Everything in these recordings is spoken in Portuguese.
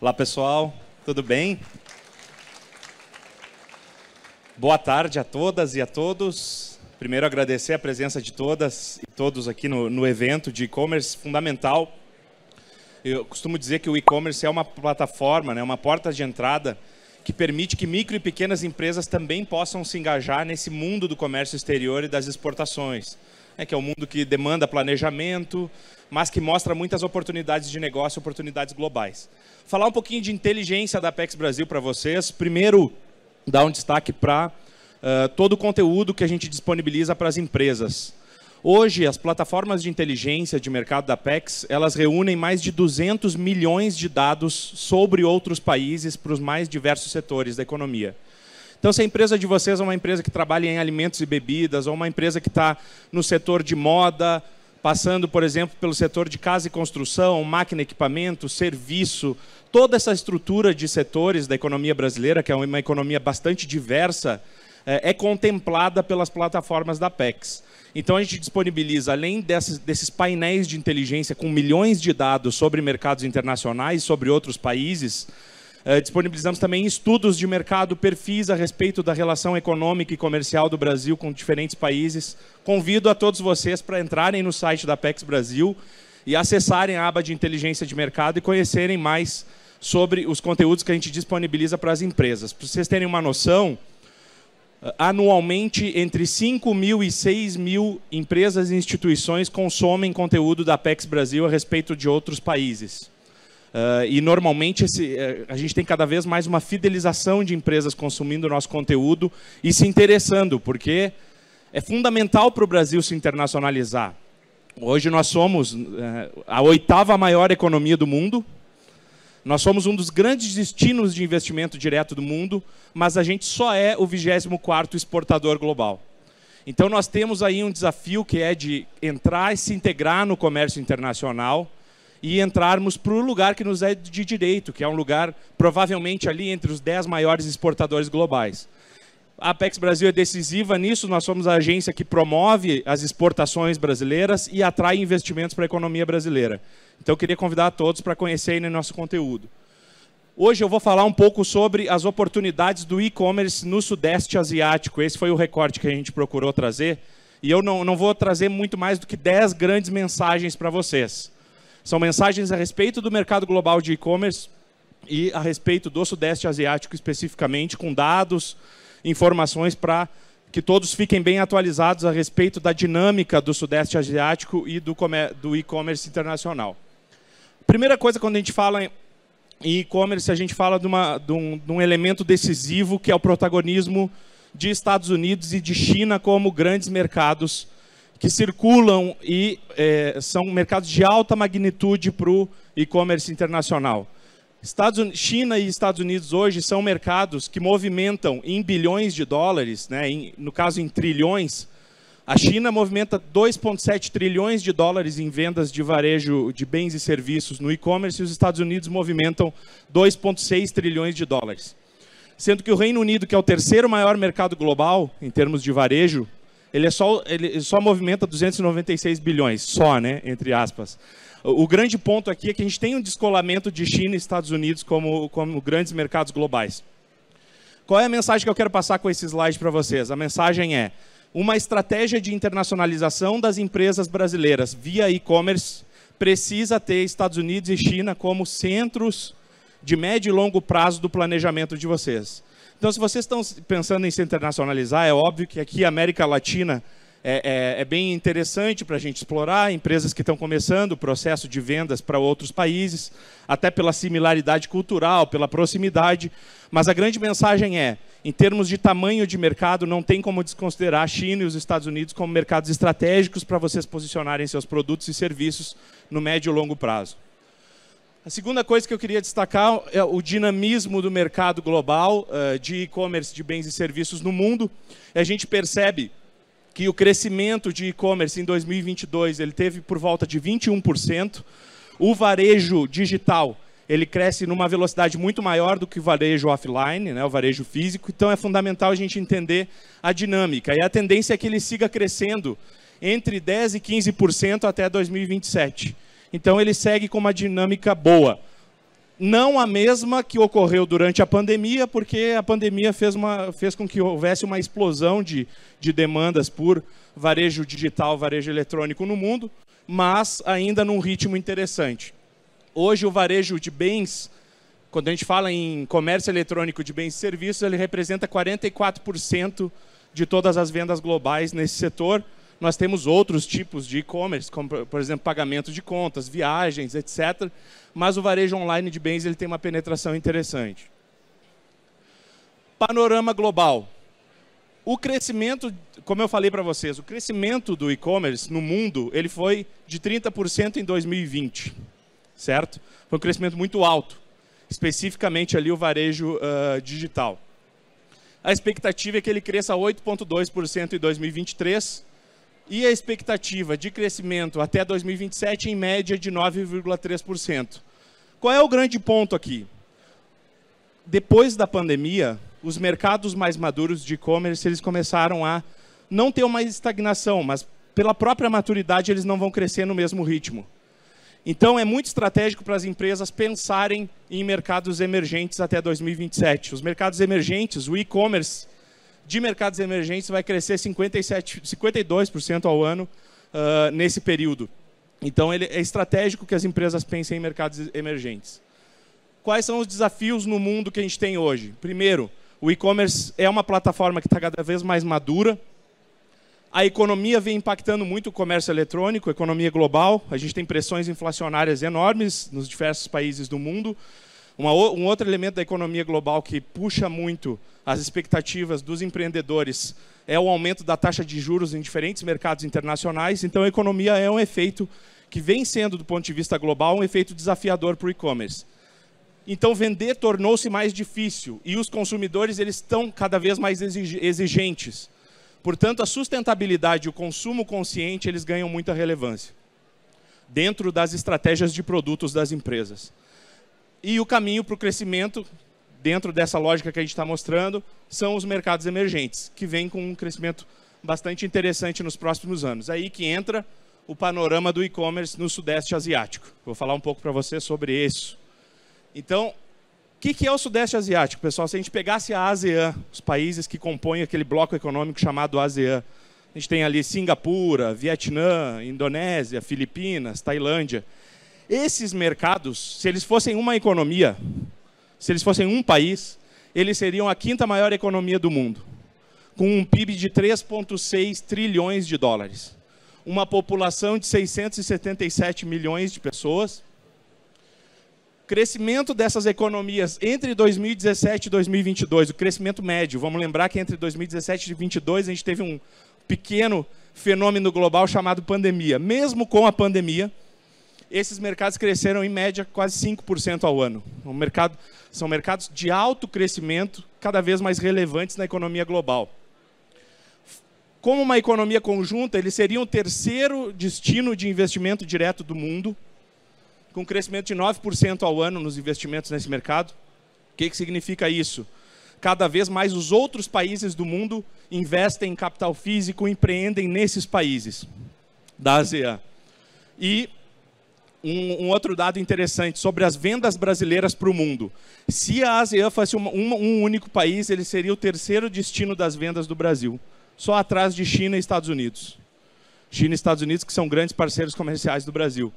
Olá pessoal, tudo bem? Boa tarde a todas e a todos. Primeiro agradecer a presença de todas e todos aqui no, no evento de e-commerce fundamental. Eu costumo dizer que o e-commerce é uma plataforma, né, uma porta de entrada que permite que micro e pequenas empresas também possam se engajar nesse mundo do comércio exterior e das exportações, né, que é um mundo que demanda planejamento, mas que mostra muitas oportunidades de negócio, oportunidades globais. Falar um pouquinho de inteligência da Apex Brasil para vocês. Primeiro, dar um destaque para uh, eh, todo o conteúdo que a gente disponibiliza para as empresas. Hoje, as plataformas de inteligência de mercado da PEX, elas reúnem mais de 200 milhões de dados sobre outros países para os mais diversos setores da economia. Então, se a empresa de vocês é uma empresa que trabalha em alimentos e bebidas, ou uma empresa que está no setor de moda, passando, por exemplo, pelo setor de casa e construção, máquina e equipamento, serviço, toda essa estrutura de setores da economia brasileira, que é uma economia bastante diversa, eh, é contemplada pelas plataformas da PEX. Então a gente disponibiliza, além desses, desses painéis de inteligência com milhões de dados sobre mercados internacionais, sobre outros países, eh, disponibilizamos também estudos de mercado, perfis a respeito da relação econômica e comercial do Brasil com diferentes países. Convido a todos vocês para entrarem no site da Pex Brasil e acessarem a aba de inteligência de mercado e conhecerem mais sobre os conteúdos que a gente disponibiliza para as empresas. Para vocês terem uma noção, anualmente entre 5 mil e 6 mil empresas e instituições consomem conteúdo da Apex Brasil a respeito de outros países. Uh, e normalmente esse, uh, a gente tem cada vez mais uma fidelização de empresas consumindo o nosso conteúdo e se interessando, porque é fundamental para o Brasil se internacionalizar. Hoje nós somos uh, a oitava maior economia do mundo, nós somos um dos grandes destinos de investimento direto do mundo, mas a gente só é o 24º exportador global. Então nós temos aí um desafio que é de entrar e se integrar no comércio internacional e entrarmos para o lugar que nos é de direito, que é um lugar provavelmente ali entre os 10 maiores exportadores globais. A Apex Brasil é decisiva nisso, nós somos a agência que promove as exportações brasileiras e atrai investimentos para a economia brasileira. Então eu queria convidar a todos para conhecerem nosso conteúdo. Hoje eu vou falar um pouco sobre as oportunidades do e-commerce no Sudeste Asiático. Esse foi o recorte que a gente procurou trazer. E eu não, não vou trazer muito mais do que 10 grandes mensagens para vocês. São mensagens a respeito do mercado global de e-commerce e a respeito do Sudeste Asiático especificamente, com dados, informações para que todos fiquem bem atualizados a respeito da dinâmica do Sudeste Asiático e do e-commerce internacional primeira coisa quando a gente fala em e-commerce, a gente fala de, uma, de, um, de um elemento decisivo que é o protagonismo de Estados Unidos e de China como grandes mercados que circulam e é, são mercados de alta magnitude para o e-commerce internacional. Estados Unidos, China e Estados Unidos hoje são mercados que movimentam em bilhões de dólares, né, em, no caso em trilhões, a China movimenta 2,7 trilhões de dólares em vendas de varejo de bens e serviços no e-commerce e os Estados Unidos movimentam 2,6 trilhões de dólares. Sendo que o Reino Unido, que é o terceiro maior mercado global em termos de varejo, ele, é só, ele só movimenta 296 bilhões, só, né, entre aspas. O, grande ponto aqui é que a gente tem um descolamento de China e Estados Unidos como, como grandes mercados globais. Qual é a mensagem que eu quero passar com esse slide para vocês? A mensagem é: uma estratégia de internacionalização das empresas brasileiras via e-commerce precisa ter Estados Unidos e China como centros de médio e longo prazo do planejamento de vocês. Então, se vocês estão pensando em se internacionalizar, é óbvio que aqui a América Latina é, é, é bem interessante para a gente explorar, empresas que estão começando o processo de vendas para outros países, até pela similaridade cultural, pela proximidade. Mas a grande mensagem é, em termos de tamanho de mercado, não tem como desconsiderar a China e os Estados Unidos como mercados estratégicos para vocês posicionarem seus produtos e serviços no médio e longo prazo. A segunda coisa que eu queria destacar é o dinamismo do mercado global eh, de e-commerce de bens e serviços no mundo. A gente percebe que o crescimento de e-commerce em 2022 ele teve por volta de 21%. O varejo digital ele cresce numa velocidade muito maior do que o varejo offline, né, o varejo físico. Então é fundamental a gente entender a dinâmica. E a tendência é que ele siga crescendo entre 10% e 15% até 2027. Então ele segue com uma dinâmica boa não a mesma que ocorreu durante a pandemia, porque a pandemia fez, uma, fez com que houvesse uma explosão de, de demandas por varejo digital, varejo eletrônico no mundo, mas ainda num ritmo interessante. Hoje, o varejo de bens, quando a gente fala em comércio eletrônico de bens e serviços, ele representa 44% de todas as vendas globais nesse setor nós temos outros tipos de e-commerce, como por exemplo pagamento de contas, viagens, etc. Mas o varejo online de bens ele tem uma penetração interessante. Panorama global. O crescimento, como eu falei para vocês, o crescimento do e-commerce no mundo ele foi de 30% em 2020, certo? Foi um crescimento muito alto, especificamente ali o varejo uh, digital. A expectativa é que ele cresça 8,2% em 2023 e a expectativa de crescimento até 2027 em média de 9,3%. Qual é o grande ponto aqui? Depois da pandemia, os mercados mais maduros de e-commerce eles começaram a não ter uma estagnação, mas pela própria maturidade eles não vão crescer no mesmo ritmo. Então é muito estratégico para as empresas pensarem em mercados emergentes até 2027. Os mercados emergentes, o e-commerce, de mercados emergentes vai crescer 57, 52% ao ano uh, nesse período. Então, ele, é estratégico que as empresas pensem em mercados emergentes. Quais são os desafios no mundo que a gente tem hoje? Primeiro, o e-commerce é uma plataforma que está cada vez mais madura. A economia vem impactando muito o comércio eletrônico, a economia global. A gente tem pressões inflacionárias enormes nos diversos países do mundo. Uma, um outro elemento da economia global que puxa muito as expectativas dos empreendedores é o aumento da taxa de juros em diferentes mercados internacionais. Então, a economia é um efeito que vem sendo, do ponto de vista global, um efeito desafiador para o e-commerce. Então vender tornou-se mais difícil e os consumidores eles estão cada vez mais exigentes. Portanto, a sustentabilidade e o consumo consciente eles ganham muita relevância dentro das estratégias de produtos das empresas. E o caminho para o crescimento, dentro dessa lógica que a gente está mostrando, são os mercados emergentes, que vêm com um crescimento bastante interessante nos próximos anos. É aí que entra o panorama do e-commerce no Sudeste Asiático. Vou falar um pouco para você sobre isso. Então, o que, que, é o Sudeste Asiático, pessoal? Se a gente pegasse a ASEAN, os países que compõem aquele bloco econômico chamado ASEAN, a gente tem ali Singapura, Vietnã, Indonésia, Filipinas, Tailândia. Esses mercados, se eles fossem uma economia, se eles fossem um país, eles seriam a quinta maior economia do mundo, com um PIB de 3,6 trilhões de dólares, uma população de 677 milhões de pessoas. Crescimento dessas economias entre 2017 e 2022, o crescimento médio. Vamos lembrar que entre 2017 e 2022 a gente teve um pequeno fenômeno global chamado pandemia. Mesmo com a pandemia, esses mercados cresceram em média quase 5% ao ano. Mercado, são mercados de alto crescimento, cada vez mais relevantes na economia global. Como uma economia conjunta, eles seriam o terceiro destino de investimento direto do mundo, com crescimento de 9% ao ano nos investimentos nesse mercado. O que, que significa isso? Cada vez mais os outros países do mundo investem em capital físico, empreendem nesses países da ASEAN. E um, um outro dado interessante sobre as vendas brasileiras para o mundo. Se a ASEAN fosse um único país, ele seria o terceiro destino das vendas do Brasil, só atrás de China e Estados Unidos. China e Estados Unidos, que são grandes parceiros comerciais do Brasil.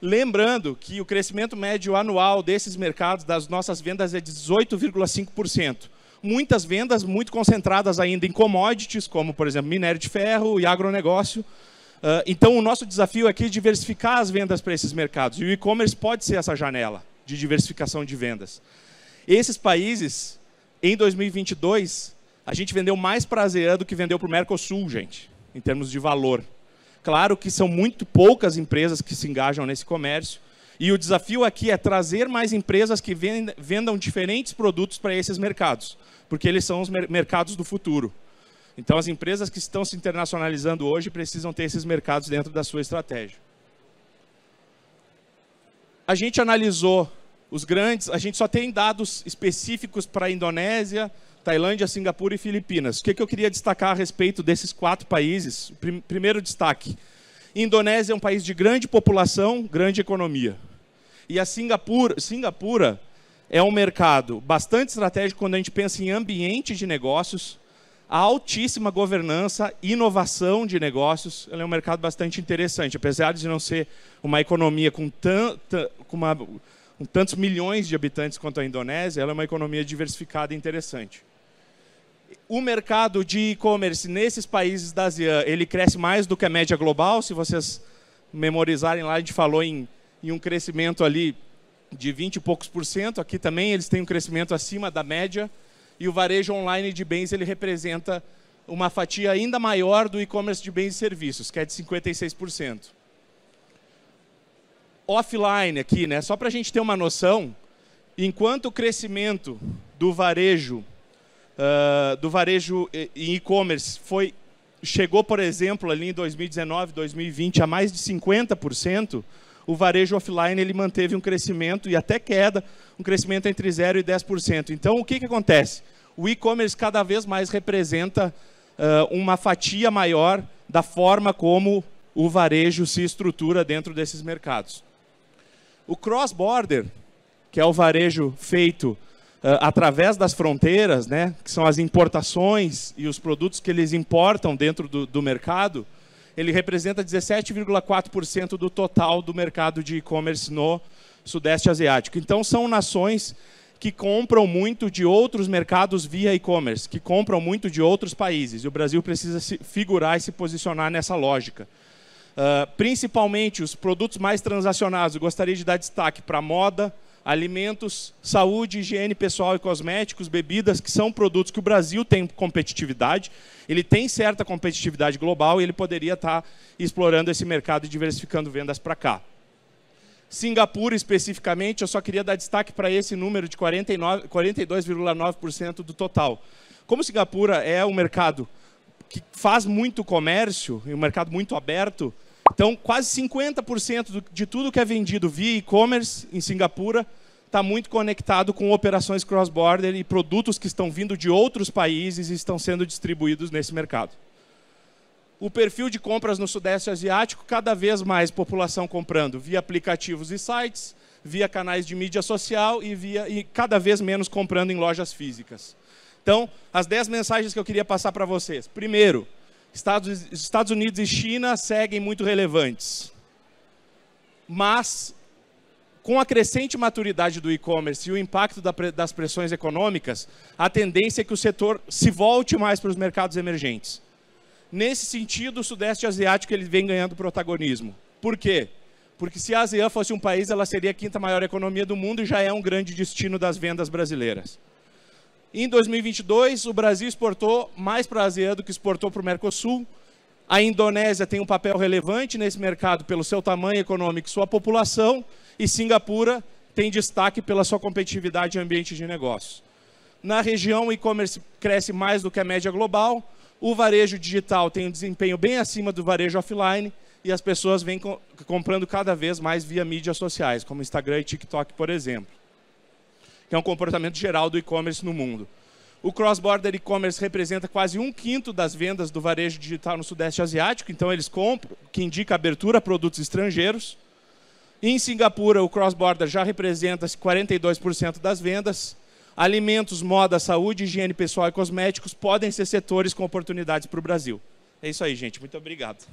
Lembrando que o crescimento médio anual desses mercados, das nossas vendas, é de 18,5%. Muitas vendas muito concentradas ainda em commodities, como, por exemplo, minério de ferro e agronegócio, ah, então, o nosso desafio aqui é diversificar as vendas para esses mercados. E o e-commerce pode ser essa janela de diversificação de vendas. Esses países, em 2022, a gente vendeu mais para a ASEAN do que vendeu para o Mercosul, gente, em termos de valor. Claro que são muito poucas empresas que se engajam nesse comércio. E o desafio aqui é trazer mais empresas que vendam diferentes produtos para esses mercados, porque eles são os mercados do futuro. Então, as empresas que estão se internacionalizando hoje precisam ter esses mercados dentro da sua estratégia. A gente analisou os grandes, a gente só tem dados específicos para Indonésia, Tailândia, Singapura e Filipinas. O que, que eu queria destacar a respeito desses quatro países? Primeiro destaque: Indonésia é um país de grande população, grande economia. E a Singapura, Singapura é um mercado bastante estratégico quando a gente pensa em ambiente de negócios, a altíssima governança, inovação de negócios. Ela é um mercado bastante interessante, apesar de não ser uma economia com, tanta, com, uma, com tantos milhões de habitantes quanto a Indonésia, ela é uma economia diversificada e interessante. O mercado de e-commerce nesses países da ASEAN, ele cresce mais do que a média global. Se vocês memorizarem lá, a gente falou em, em um crescimento ali de 20 e poucos por cento. Aqui também eles têm um crescimento acima da média e o varejo online de bens ele representa uma fatia ainda maior do e-commerce de bens e serviços, que é de 56%. Offline aqui, né? Só para a gente ter uma noção, enquanto o crescimento do varejo, uh, do varejo em e-commerce foi chegou, por exemplo, ali em 2019, 2020 a mais de 50%, o varejo offline ele manteve um crescimento e até queda, um crescimento entre 0 e 10%. Então, o que, que acontece? o e-commerce cada vez mais representa uh, uma fatia maior da forma como o varejo se estrutura dentro desses mercados. O cross-border, que é o varejo feito uh, através das fronteiras, né, que são as importações e os produtos que eles importam dentro do, do mercado, ele representa 17,4% do total do mercado de e-commerce no Sudeste Asiático. Então, são nações que compram muito de outros mercados via e-commerce, que compram muito de outros países. E o Brasil precisa se figurar e se posicionar nessa lógica. Uh, principalmente os produtos mais transacionados, eu gostaria de dar destaque para moda, alimentos, saúde, higiene pessoal e cosméticos, bebidas, que são produtos que o Brasil tem competitividade, ele tem certa competitividade global e ele poderia estar explorando esse mercado e diversificando vendas para cá. Singapura especificamente, eu só queria dar destaque para esse número de 42,9% do total. Como Singapura é um mercado que faz muito comércio, e um mercado muito aberto, então quase 50% de tudo que é vendido via e-commerce em Singapura está muito conectado com operações cross-border e produtos que estão vindo de outros países e estão sendo distribuídos nesse mercado o perfil de compras no Sudeste Asiático, cada vez mais população comprando via aplicativos e sites, via canais de mídia social e, via, e cada vez menos comprando em lojas físicas. Então, as 10 mensagens que eu queria passar para vocês. Primeiro, Estados, Estados Unidos e China seguem muito relevantes. Mas, com a crescente maturidade do e-commerce e o impacto da, das pressões econômicas, a tendência é que o setor se volte mais para os mercados emergentes. Nesse sentido, o Sudeste Asiático ele vem ganhando protagonismo. Por quê? Porque se a ASEAN fosse um país, ela seria a quinta maior economia do mundo e já é um grande destino das vendas brasileiras. Em 2022, o Brasil exportou mais para a ASEAN do que exportou para o Mercosul. A Indonésia tem um papel relevante nesse mercado pelo seu tamanho econômico e sua população. E Singapura tem destaque pela sua competitividade e ambiente de negócios. Na região, o e-commerce cresce mais do que a média global. O varejo digital tem um desempenho bem acima do varejo offline e as pessoas vêm comprando cada vez mais via mídias sociais, como Instagram e TikTok, por exemplo. Que é um comportamento geral do e-commerce no mundo. O cross-border e-commerce representa quase um quinto das vendas do varejo digital no Sudeste Asiático, então eles compram, que indica abertura a produtos estrangeiros. Em Singapura, o cross-border já representa 42% das vendas. Alimentos, moda, saúde, higiene pessoal e cosméticos podem ser setores com oportunidades para o Brasil. É isso aí, gente. Muito obrigado.